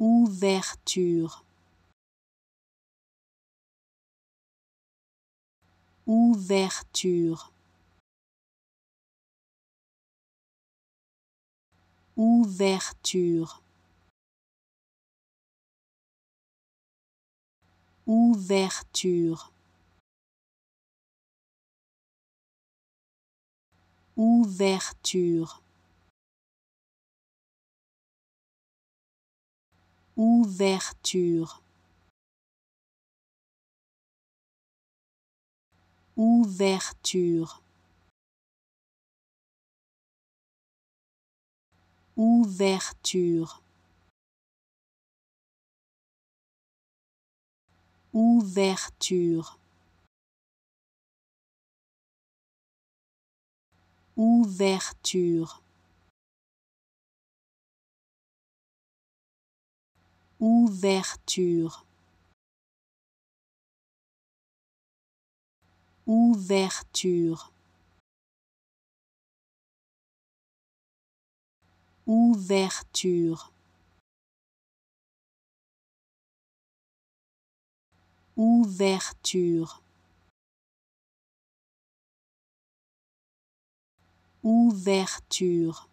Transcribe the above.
ouverture ouverture ouverture ouverture ouverture ouverture ouverture ouverture ouverture ouverture ouverture ouverture ouverture ouverture ouverture